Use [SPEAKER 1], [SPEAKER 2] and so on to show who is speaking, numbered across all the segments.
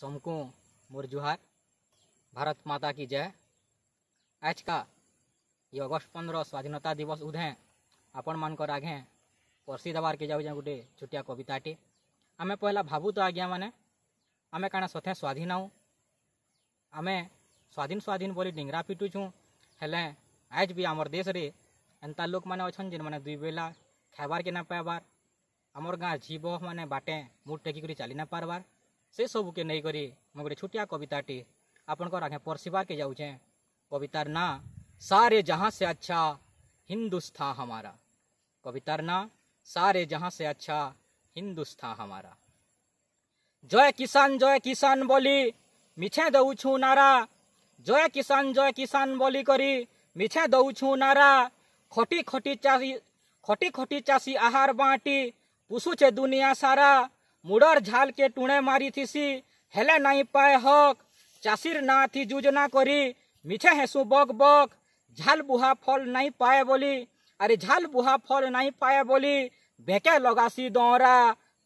[SPEAKER 1] सबको मोर जुहार भारत माता की जय आज का ये अगस्त पंद्रह स्वाधीनता दिवस उधे आपण मानकर आगे परसी देवार के जाऊ गोटे छोटिया टे आम पहला भावु तो आज्ञा मैंने आम काण सत्य स्वाधीन हूँ आम स्वाधीन स्वाधीन बोली डिंगरा पिटुछूँ हेले आज भी आम देश रे एंता लोक मैंने अच्छे जेन मैंने दुई बेला खाबार के ना पाइबार आमर गाँ झी बह मैंने बाटे मुठ टेक चली ना पार्बार से ସେ ସବୁକେ ନେଇକରି ମୁଁ ଗୋଟେ ଛୋଟିଆ କବିତାଟି आगे ଆଜ୍ଞା के ଯାଉଛେଁ कवितार ना सारे ଜହାଁ से अच्छा हिंदुस्तां हमारा कवितार ना सारे जहां से अच्छा हिंदुस्तां हमारा जय किसान जय किसान बोली मिछे दऊछु नारा जय किसान जय किसान बोली करी मिछे दऊछु नारा खटी खटी चाषी खटी खटी चाषी आहार बाटी पुसुछे दुनिया सारा मुड़र झाल के टुणे मारी थीसी हेले नहीं पाए हक चाषीर ना थी जुजना करी मिछे हेसु बक बक झाल बुहा फल नहीं पाए बोली अरे झाल बुहा फल नहीं पाए बोली बेके लगासी दौरा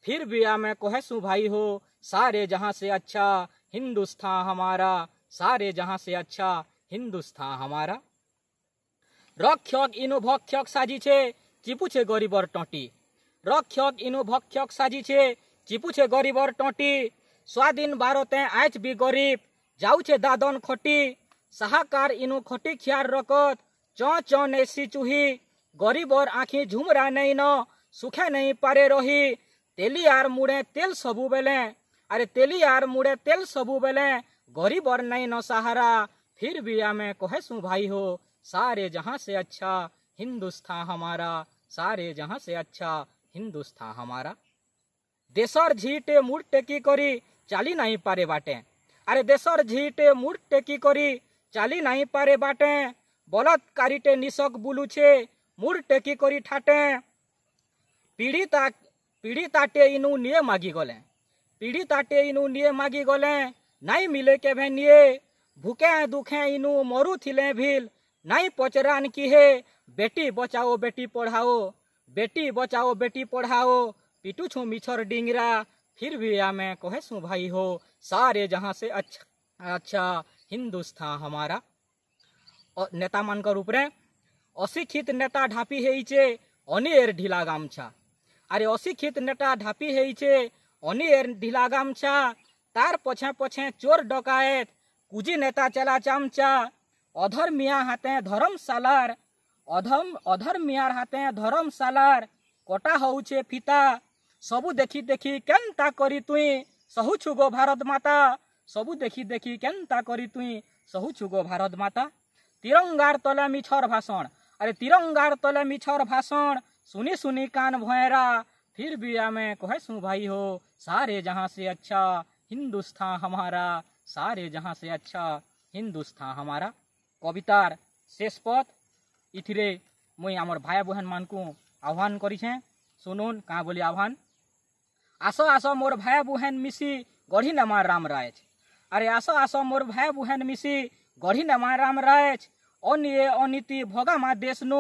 [SPEAKER 1] फिर भी हमें कहे सु भाई हो सारे जहां से अच्छा हिंदुस्तान हमारा सारे जहां से अच्छा हिंदुस्तान हमारा रक्षक इनु भक्षक साजी छे चिपुछे गरीबर टोटी रक्षक इनु भक्षक साजी छे चिपुछे गरीब और टोटी स्वाधीन बारते आज भी गरीब जाऊे दादन खटी साहकार इनु खटी खियार रकत चौ चौ नेसी चुही गरीब और आखी झुमरा नहीं न सुखे नहीं पारे रही तेलियार मुड़े तेल सबु बेले अरे तेलियार मुड़े तेल सबु बेले गरीब और नहीं न सहारा फिर भी हमें कहेसू भाई हो सारे जहाँ से अच्छा हिंदुस्तान हमारा सारे जहाँ से अच्छा हिंदुस्तान हमारा ଦେଶର ଝିଟେ ମୁଡ଼ ଟେକି କରି ଚାଲି ନାହିଁ ପାରେ ବାଟେ ଆରେ ଦେଶର ଝିଟେ ମୁଡ଼ ଟେକି କରି ଚାଲି ନାହିଁ ପାରେ ବାଟେ ବଲତ୍କାରୀଟେ ନିଶକ ବୁଲୁଛେ ମୁଡ଼ ଟେକି କରି ଠାଟେ ପୀଡ଼ିତା ପୀଡ଼ିତାଟେ ଇନୁ ନିଏ ମାଗିଗଲେ ପୀଡ଼ିତାଟେ ଇନୁ ନିଏ ମାଗିଗଲେ ନାଇଁ ମିଲେ କେଭେ ନିଏ ଭୁକେ ଦୁଃଖେ ଇନୁ ମରୁଥିଲେ ଭିଲ୍ ନାଇଁ ପଚରାନ କି ହେ ବେଟି ବଚାଓ ବେଟି ପଢ଼ାଓ बेटी बचाओ बेटी पढ़ाओ पीटू छू मिछर डिंगरा फिर भी या मैं कोहे सू भाई हो सारे जहाँ से अच्छा अच्छा हिंदुस्तान हमारा और नेता मानकर ऊपरे अशिक्षित नेता ढापी है इचे अनेर ढीला गामछा अरे अशिक्षित नेता ढापी है इचे अनेर ढीला गामछा तार पछे पछे चोर डकायत कुजी नेता चला चामचा अधर मियाँ हाते धर्म सालार अधम अधर मियार हाते धर्म सालार कोटा होउछे फिता सबु देखी देखी के करी तुई सहुछु गो भारत माता सबु देखी देखी के तुई सहुछु गो भारत माता तिरंगार तले मिछर भाषण अरे तिरंगार तले मिछर भाषण सुनी सुनी कान भोरा फिर भी आमे कहे सु भाई हो सारे जहाँ से अच्छा हिंदुस्तान हमारा सारे जहाँ से अच्छा हिंदुस्तान हमारा कवितार शेष पद इथिरे मुई आमर भाई बहन मानकू आह्वान करी छे कहाँ बोली आह्वान आस आस मोर भाई बुहेन मिसी गढ़ी नमा राम राय अरे आस आस मोर भाई बुहेन मिसी गढ़ी नमा राम राय अनिये अनिति भोगा मा देशनु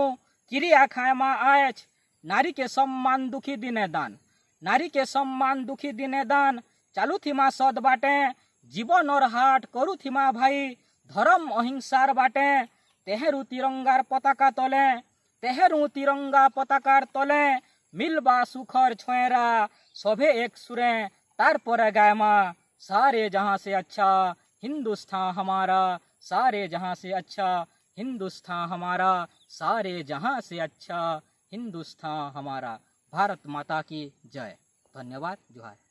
[SPEAKER 1] किरिया खाए माँ आयच नारी के सम्मान दुखी दिने दान नारी के सम्मान दुखी दिने दान चालू थी माँ सद बाटे जीवन और हाट करू थी माँ भाई धर्म अहिंसार बाटे तेहरू तिरंगार पताका तले तेहरू तिरंगा पताकार तले মিলবা सोभे एक সবে तार पर गाय গায়মা सारे जहाँ से अच्छा हिंदुस्तान हमारा सारे जहाँ से अच्छा हिंदुस्तान हमारा सारे जहाँ से अच्छा हिंदुस्तान हमारा भारत माता की जय धन्यवाद जोहार